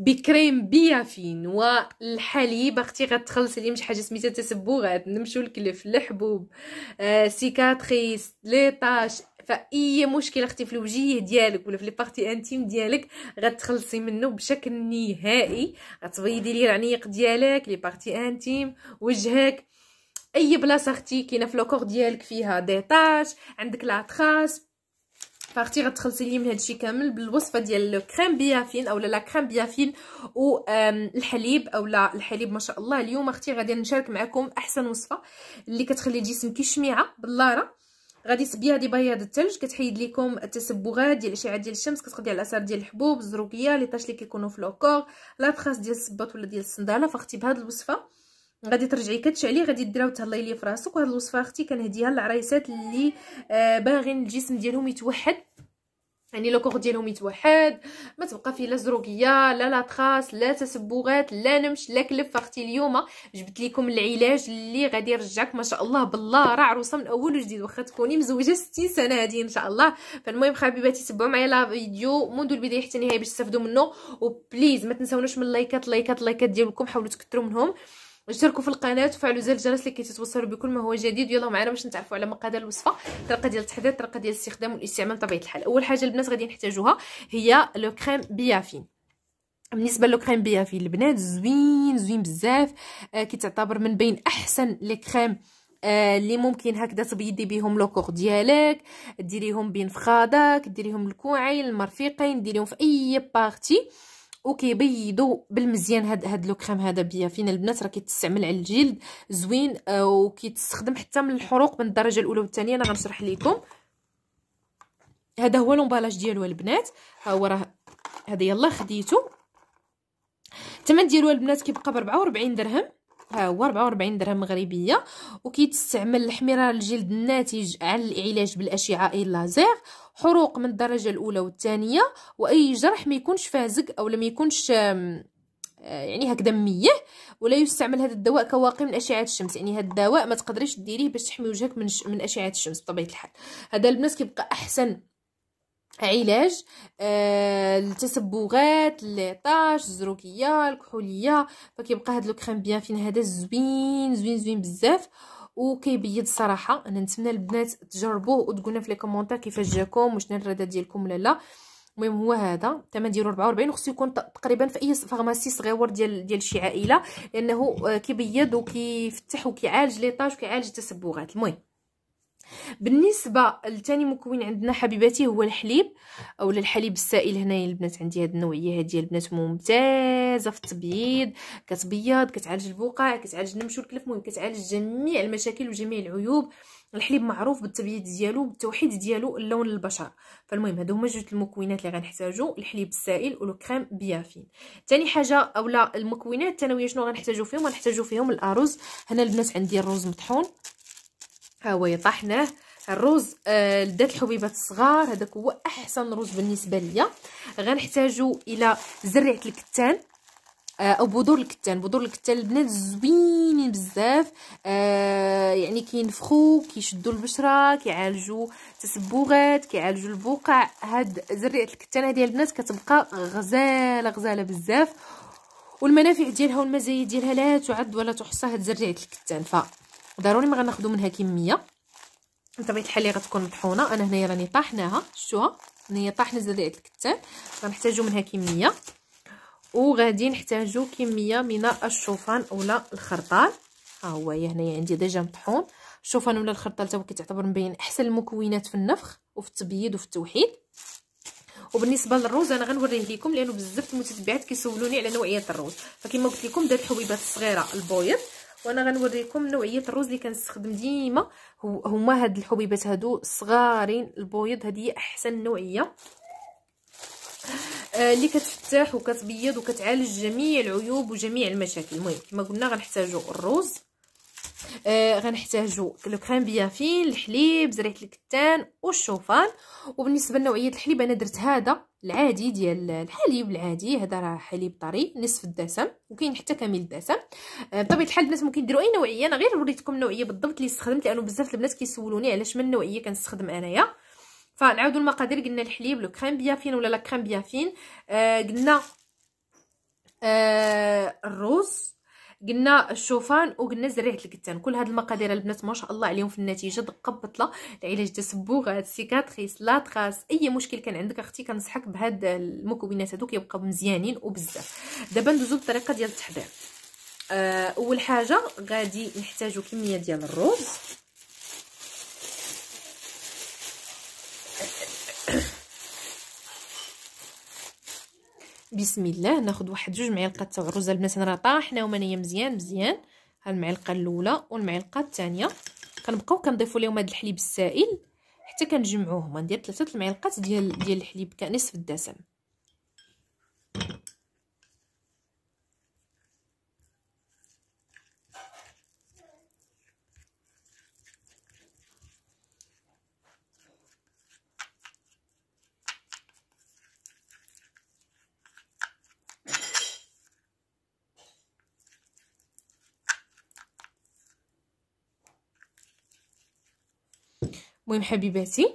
بكريم بيافين والحليب اختي غتخلصي لي مش حاجه سميتها تسبغات نمشيو الكلف الحبوب آه سيكاتريس ليطاش فاي مشكل اختي في الوجيه ديالك ولا في لي بارتي انتيم ديالك غتخلصي منه بشكل نهائي غتبيضي لي العنيق ديالك لي بارتي انتيم وجهك اي بلاصه اختي كاينه في لوكور ديالك فيها ديطاش عندك لاطراس فاختي غتخلصي لي من هادشي كامل بالوصفه ديال لو كريم بيافين اولا لا كريم بيافين والحليب اولا الحليب ما شاء الله اليوم اختي غادي نشارك معكم احسن وصفه اللي كتخلي الجسم كيشميعه باللاره غادي هذه بياض الثلج كتحيد لكم التسبغات ديال الاشعه ديال الشمس كتقضي على الاثار ديال الحبوب الزروقيه لي طاش اللي كيكونوا في لوكور لا تراس ديال الصباط ولا ديال الصنداله فاختي بهاد الوصفه غادي ترجعي كتشعلي غادي ديرها وتهلاي ليا فراسك وهاد الوصفه اختي كنهديها للعرايسات اللي آه باغين الجسم ديالهم يتوحد يعني لو كوغ ديالهم يتوحد ما تبقى فيه لا زروقيه لا لا تراس لا تسبغات لا نمش لا كلف اختي اليوم جبت لكم العلاج اللي غادي يرجعك ما شاء الله بالله راه عروسه من اول وجديد واخا تكوني مزوجه 60 سنه هذه ان شاء الله فالمهم حبيباتي تبعوا معايا لا فيديو منذ البدايه حتى النهايه باش تستافدوا منه وبليز ما تنساوناش من اللايكات اللايكات اللايكات ديالكم حاولوا تكثروا منهم اشتركوا في القناه وفعلوا زر الجرس لكي تتوصلوا بكل ما هو جديد يلا معنا باش نتعرفوا على مقادير الوصفه طريقة ديال التحضير طريقة ديال الاستخدام والاستعمال بطبيعه الحال اول حاجه البنات غادي نحتاجوها هي لو كريم بيافين بالنسبه كريم بيافين البنات زوين زوين بزاف آه كتعتبر من بين احسن لي كريم آه، اللي آه ممكن هكذا تبيدي بهم لوكوغ ديالك ديريهم بين فخاضك ديريهم الكوعين المرفيقين ديريهم في اي بارتي وكيبيضوا بالمزيان هاد هاد لو كريم هذا بيا فين البنات راه كيتستعمل على الجلد زوين آه، وكيتستخدم حتى من الحروق من الدرجه الاولى والثانيه انا غنشرح لكم هذا هو لومبالاج ديالو البنات ها هو راه هذا يلا خديته الثمن ديالو البنات كيبقى ب 44 درهم ها هو 44 درهم مغربيه وكيتستعمل الحميره الجلد الناتج عن العلاج بالاشعه اللازير حروق من الدرجه الاولى والثانيه واي جرح ما يكونش فازق او لم يكونش آه، يعني هكذا ميه ولا يستعمل هذا الدواء كواقي من اشعه الشمس يعني هذا الدواء ما تقدريش ديريه باش تحمي وجهك من من اشعه الشمس بطبيعه الحال هذا البنات كيبقى احسن علاج آه التسبغات العطاش الزروكيه الكحوليه فكيبقى هاد لو كريم بيان هذا زوين زوين زوين بزاف وكيبيض الصراحه انا نتمنى البنات تجربوه وتقولنا في لي كومونتير كيفاش جاكم وشنو الرده ديالكم ولا لا المهم هو هذا الثمن ديالو 44 وخصو يكون تقريبا في اي فارماسي صغيور ديال ديال شي عائله لانه آه، كيبيض وكيفتح وكيعالج لي طاج وكيعالج التسبغات المهم بالنسبه لثاني مكون عندنا حبيباتي هو الحليب اولا الحليب السائل هنايا البنات عندي هذه النوعيه هادي البنات ممتازه في التبييض كتبيض كتعالج البقع كتعالج النمش والكلف المهم كتعالج جميع المشاكل وجميع العيوب الحليب معروف بالتبييض ديالو بالتوحيد ديالو اللون للبشره فالمهم هادو هما جوج المكونات اللي غنحتاجو الحليب السائل ولو كريم بيافين ثاني حاجه اولا المكونات الثانويه شنو غنحتاجو فيهم غنحتاجو فيهم الارز هنا البنات عندي الرز مطحون ها هو طحناه الرز آه لذات الحبيبات الصغار هذاك هو احسن رز بالنسبه ليا غنحتاجو الى زريعه الكتان آه او بذور الكتان بذور الكتان البنات زوينين بزاف آه يعني كينفخو كيشدو البشره كيعالجو تسبغات كيعالجو البقع هاد زريعه الكتان هذه البنات كتبقى غزاله غزاله بزاف والمنافع ديالها والمزايا ديالها لا تعد ولا تحصى هاد زريعه الكتان ف ضروري ما غناخذو منها كميه بطبيعه الحال اللي غتكون مطحونه انا هنايا راني طاحناها شفتوها هنايا طاحنه زريعه الكتان غنحتاجو منها كميه وغادي نحتاجو كميه من الشوفان اولا الخرطال ها هو هنايا عندي ديجا مطحون الشوفان ولا الخرطال تا هو من مبين احسن المكونات في النفخ وفي التبييض وفي التوحيد وبالنسبه للروز انا غنوريه لكم لانه بزاف المتتبعات كيسولوني على نوعيه الروز فكما قلت لكم درت حبيبات صغيره البويض وانا غنوريكم نوعيه الروز اللي كنستخدم ديما هما هاد الحبيبات هادو صغارين البويض هذه هي احسن نوعيه آه، اللي آه كتفتح وكتبيض وكتعالج جميع العيوب وجميع المشاكل المهم كما قلنا غنحتاجو الروز آه غنحتاجو لو كريم بيافين الحليب زريعه الكتان والشوفان وبالنسبه لنوعيه الحليب انا درت هذا العادي ديال الحليب العادي هذا راه حليب طري نصف الدسم وكاين حتى كامل الدسم آه، بطبيعه الحال البنات ممكن ديروا اي نوعيه انا غير وريتكم النوعيه بالضبط اللي استخدمت لانه بزاف البنات كيسولوني علاش من نوعيه كنستخدم انايا فنعاودوا المقادير قلنا الحليب لو كريم بيافين ولا لا كريم بيافين آه قلنا آه الروز قلنا الشوفان وقلنا زريعه الكتان كل هاد المقادير البنات ما شاء الله عليهم في النتيجه دقه بطله العلاج التسبغات سيكاتريس لاطراس اي مشكل كان عندك اختي كنصحك بهاد المكونات هادو كيبقاو مزيانين وبزاف دابا ندوزو للطريقه ديال التحضير آه، اول حاجه غادي نحتاجو كميه ديال الرز بسم الله ناخذ واحد جوج معلقات تاع الرز البنات راه طاحنا ومنيه مزيان مزيان ها المعلقه الاولى والمعلقه الثانيه كنبقاو كنضيفوا لهم هذا الحليب السائل حتى كنجمعوهم غندير ثلاثه المعلقات ديال ديال الحليب نصف الدسم المهم حبيباتي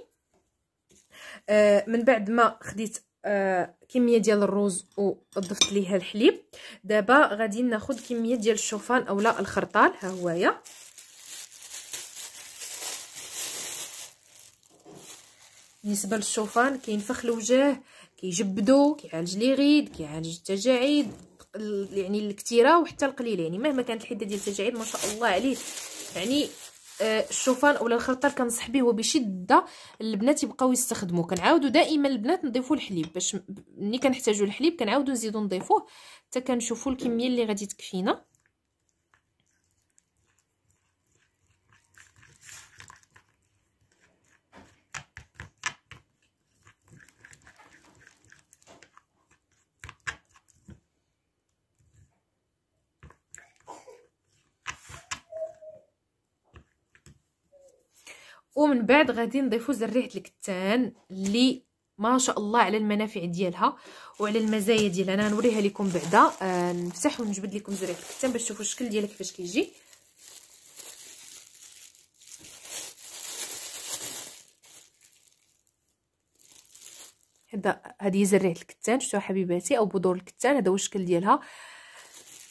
آه من بعد ما خديت آه كميه ديال الروز وضفت ليها الحليب دابا غادي ناخذ كميه ديال الشوفان اولا الخرطال ها هويا بالنسبه للشوفان كينفخ الوجه كيجبدو كيعالج لي غيد كيعالج التجاعيد يعني الكثيره وحتى القليله يعني مهما كانت الحده ديال التجاعيد ما شاء الله عليه يعني آه، الشوفان ولا الخرطال كنصح به وبشده البنات يبقاو يستخدموه كنعاودو دائما البنات نضيفوا الحليب باش ملي كنحتاجو الحليب كنعاودو نزيدو نضيفوه حتى كنشوفوا الكميه اللي غادي تكفينا ومن بعد غادي نضيفو زريعه الكتان اللي ما شاء الله على المنافع ديالها وعلى المزايا ديالها انا نوريها لكم بعدا آه نفتح ونجبد لكم زريعه الكتان باش تشوفوا الشكل ديالها كيفاش كيجي هذا هذه زريعه الكتان شفتوها حبيباتي او بذور الكتان هذا هو الشكل ديالها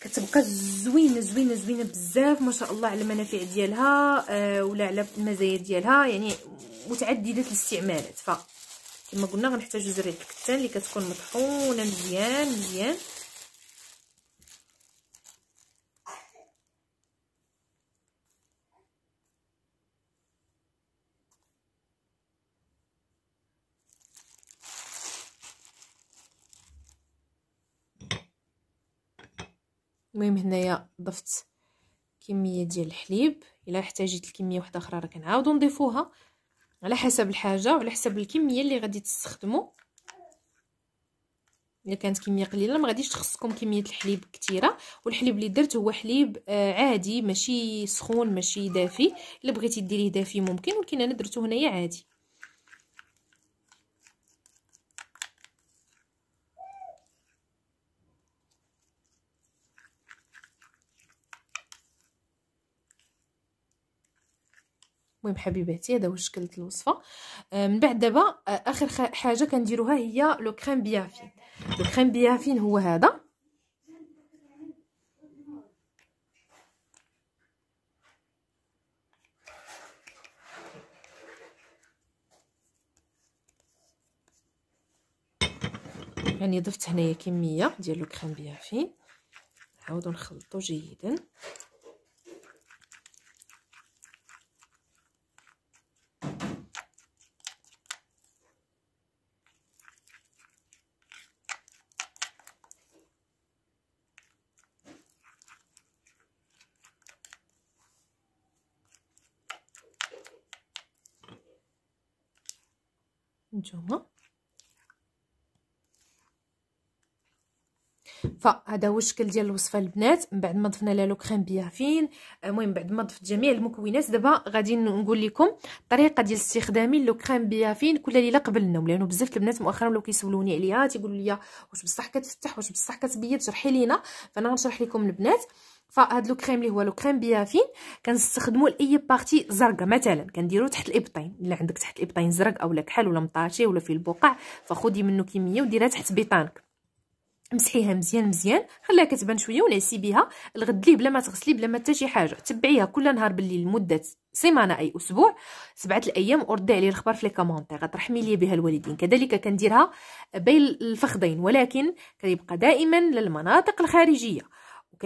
كتبقى زوينه زوينه زوينه بزاف ما شاء الله على المنافع ديالها آه ولا على المزايا ديالها يعني متعدده الاستعمالات ف كما قلنا غنحتاجو زريعه الكتان اللي كتكون مطحونه مزيان مزيان المهم هنايا ضفت كميه ديال الحليب الا احتاجيت الكميه واحده اخرى راه كنعاودو نضيفوها على حسب الحاجه وعلى حسب الكميه اللي غادي تستخدموا الا كانت كميه قليله ما غاديش تخصكم كميه الحليب كثيره والحليب اللي درت هو حليب آه، عادي ماشي سخون ماشي دافي الا بغيتي ديريه دافي ممكن ولكن انا درته هنايا عادي المهم حبيباتي هذا هو الشكل الوصفه آه، من بعد دابا آه، اخر حاجه كنديروها هي لو كريم بيافين لو كريم بيافين هو هذا يعني ضفت هنايا كميه ديال لو كريم بيافين نعاودو نخلطو جيدا نتوما فهذا هو الشكل ديال الوصفه البنات من بعد ما ضفنا لها لو كريم بيافين المهم بعد ما ضفت جميع المكونات دابا غادي نقول لكم الطريقه ديال استخدامي لو كريم بيافين كل ليله قبل النوم لانه بزاف البنات مؤخرا ولاو كيسولوني عليها تيقولوا لي واش بصح كتفتح واش بصح كتبيض شرحي لينا فانا غنشرح لكم البنات فهاد لو كريم اللي هو لو كريم بيافين كنستخدمو لاي بارتي زرقاء مثلا كنديرو تحت الابطين الا عندك تحت الابطين زرق اولا كحل ولا مطاشي ولا في البقع فخدي منه كميه وديرها تحت بيطانك مسحيها مزيان مزيان خليها كتبان شويه ونعسي بها الغد ليه بلا ما تغسلي بلا ما حتى شي حاجه تبعيها كل نهار بالليل لمده سيمانه اي اسبوع سبعه الايام وردي عليه الخبر في لي كومونتير غترحمي ليا بها الوالدين كذلك كنديرها بين الفخذين ولكن كيبقى دائما للمناطق الخارجيه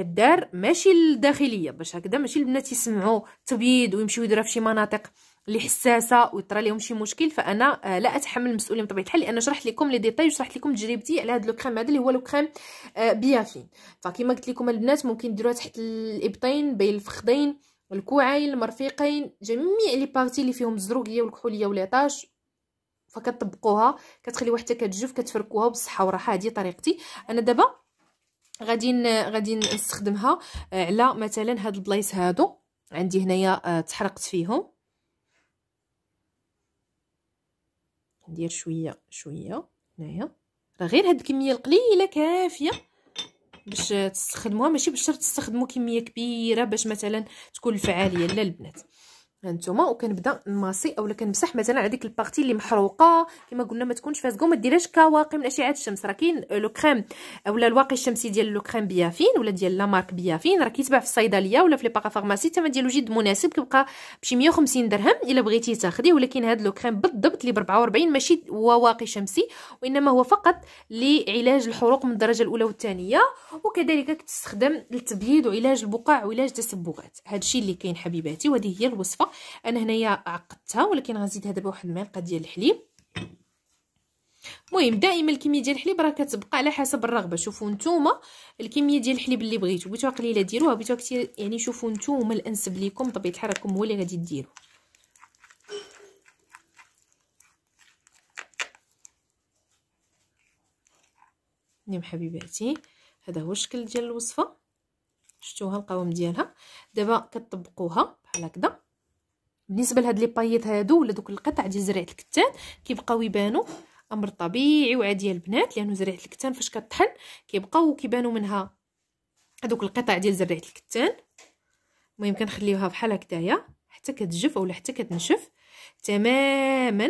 كدار ماشي الداخليه باش هكذا ماشي البنات يسمعوا تبييض ويمشيو يديروها في شي مناطق اللي حساسه ويطرى لهم شي مشكل فانا آه لا اتحمل المسؤوليه بطبيعه الحال لان شرحت لكم لي ديتاي وشرحت لكم تجربتي على هذا لو كريم هذا اللي هو لو كريم آه بيافين فكما قلت لكم البنات ممكن ديروها تحت الابطين بين الفخذين الكوعين المرفقين جميع لي بارتي اللي فيهم الزروقيه والكحوليه وليطاج فكتطبقوها كتخليوها حتى كتجف كتفركوها بالصحه والراحه هذه طريقتي انا دابا غادي غادي نستخدمها على آه، مثلا هاد البلايص هادو عندي هنايا آه، تحرقت فيهم ندير شويه شويه هنايا راه غير هاد الكميه القليله كافيه باش تستخدموها ماشي بشرط تستخدموا كميه كبيره باش مثلا تكون الفعاليه لا البنات هانتوما وكنبدا نماسي اولا كنمسح مثلا على ديك البارتي اللي محروقه كما قلنا ما تكونش فاسكو ما ديرهاش كواقي من اشعه الشمس راه كاين لو كريم اولا الواقي الشمسي ديال لو كريم بيافين ولا ديال لا مارك بيافين راه كيتباع في الصيدليه ولا في لي فارماسي الثمن ديالو جد مناسب كيبقى بشي 150 درهم الا بغيتي تاخديه ولكن هذا لو كريم بالضبط اللي ب 44 ماشي هو واقي شمسي وانما هو فقط لعلاج الحروق من الدرجه الاولى والثانيه وكذلك كتستخدم للتبييض وعلاج البقع وعلاج التسبغات هذا الشيء اللي كاين حبيباتي وهذه هي الوصفه انا هنايا عقدتها ولكن غنزيدها دابا واحد المعلقه ديال الحليب المهم دائما الكميه ديال الحليب راه كتبقى على حسب الرغبه شوفوا نتوما الكميه ديال الحليب اللي بغيتو بغيتوها قليله ديروها بغيتوها كثير يعني شوفوا نتوما الانسب ليكم طبيعه الحال راكم هو اللي غادي ديروا نعم حبيباتي هذا هو الشكل ديال الوصفه شفتوها القوام ديالها دابا كطبقوها بحال هكذا بالنسبه لهاد لي بايط هادو ولا دوك القطع ديال زريعه الكتان كيبقاو يبانو امر طبيعي وعادي البنات لانه زريعه الكتان فاش كطحن كيبقاو كيبانو منها هادوك القطع ديال زريعه الكتان المهم كنخليوها بحال هكدايا حتى كتجف اولا حتى كتنشف تماما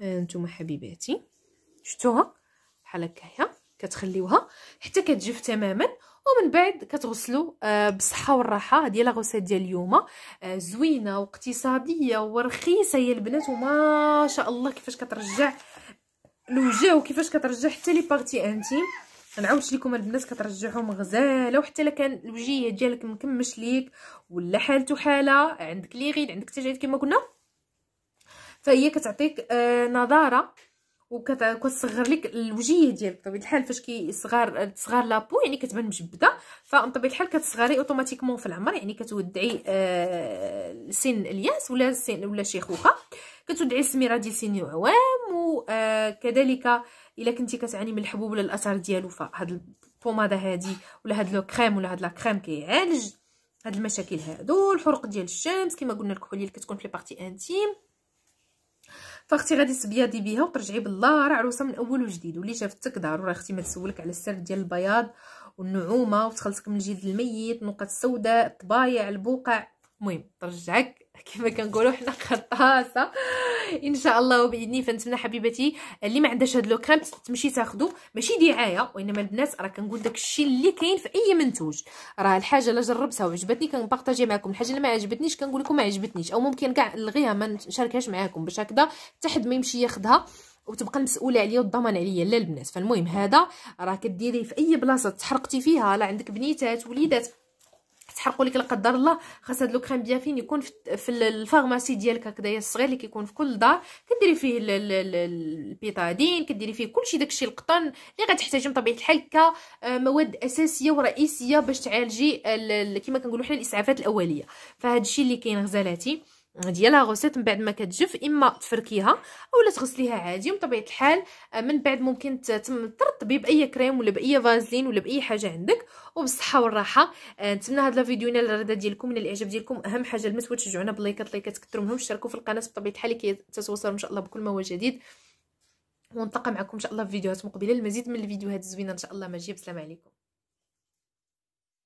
آه، نتوما حبيباتي شفتوها بحال هكايا كتخليوها حتى كتجف تماما ومن بعد كتغسلوا آه، بالصحه والراحه هذه لا غوسيت ديال اليوم آه، زوينه واقتصاديه ورخيصه هي البنات وما شاء الله كيفاش كترجع الوجه وكيفاش كترجع حتى لي بارتي انتيم نعاودش لكم البنات كترجعهم غزاله وحتى الا كان الوجه ديالك مكمش ليك ولا حالته حاله عندك لي غيد عندك تجاعيد كما قلنا فهي كتعطيك آه، نضاره وكتصغر لك الوجيه ديالك بطبيعه الحال فاش كيصغر تصغر لابو يعني كتبان مجبده فبطبيعه الحال كتصغري اوتوماتيكمون في العمر يعني كتودعي آه، سن الياس ولا سن ولا شيخوخه كتودعي السميره ديال سن وعوام وكذلك آه، الا كنتي كتعاني من الحبوب ولا الاثار ديالو فهاد البوماده هادي ولا هاد لو كريم ولا هاد لا كريم كيعالج هاد المشاكل هادو الحروق ديال الشمس كما قلنا الكحوليه اللي كتكون في لي بارتي انتيم فاختي غادي تبياضي بها وترجعي بالله راه عروسه من اول وجديد واللي شافتك ضروري اختي ما تسولك على السر ديال البياض والنعومه وتخلصك من الجلد الميت النقط السوداء الطبايع البقع المهم ترجعك كما كنقولوا حنا قطاسه ان شاء الله وباذن فنتمنى حبيباتي اللي ما عندهاش هاد لو كريم تمشي تاخدو ماشي دعايه وانما البنات راه كنقول داك الشيء اللي كاين في اي منتوج راه الحاجه لا جربتها وعجبتني كنبارطاجي معكم الحاجه اللي ما عجبتنيش كنقول لكم ما عجبتنيش او ممكن كاع نلغيها ما نشاركهاش معاكم باش هكذا حتى حد ما يمشي ياخذها وتبقى المسؤوله عليا والضمان عليا لا البنات فالمهم هذا راه كديريه في اي بلاصه تحرقتي فيها لا عندك بنيتات وليدات تحرقوا لك لا قدر الله خاص هاد لو كريم بيافين يكون في الفارماسي ديالك هكذايا الصغير اللي كيكون في كل دار كديري فيه البيتادين كديري فيه كلشي داكشي القطن اللي غتحتاجي بطبيعه الحال كمواد آه، اساسيه ورئيسيه باش تعالجي كما كنقولوا حنا الاسعافات الاوليه فهادشي اللي كاين غزالاتي ديالها غوسيت من بعد ما كتجف اما تفركيها اولا تغسليها عادي ومن طبيعه الحال آه، من بعد ممكن ترطبي باي كريم ولا باي فازلين ولا باي حاجه عندك وبالصحه والراحه آه، نتمنى هاد لا فيديو نال الرضا ديالكم من الاعجاب ديالكم اهم حاجه المس وتشجعونا باللايكات لايكات كثروا شاركوا في القناه بطبيعه الحال كي تتوصلوا ان شاء الله بكل ما هو جديد ونلتقى معكم ان شاء الله في فيديوهات مقبله المزيد من الفيديوهات الزوينه ان شاء الله ماجيه بالسلامه بسلام عليكم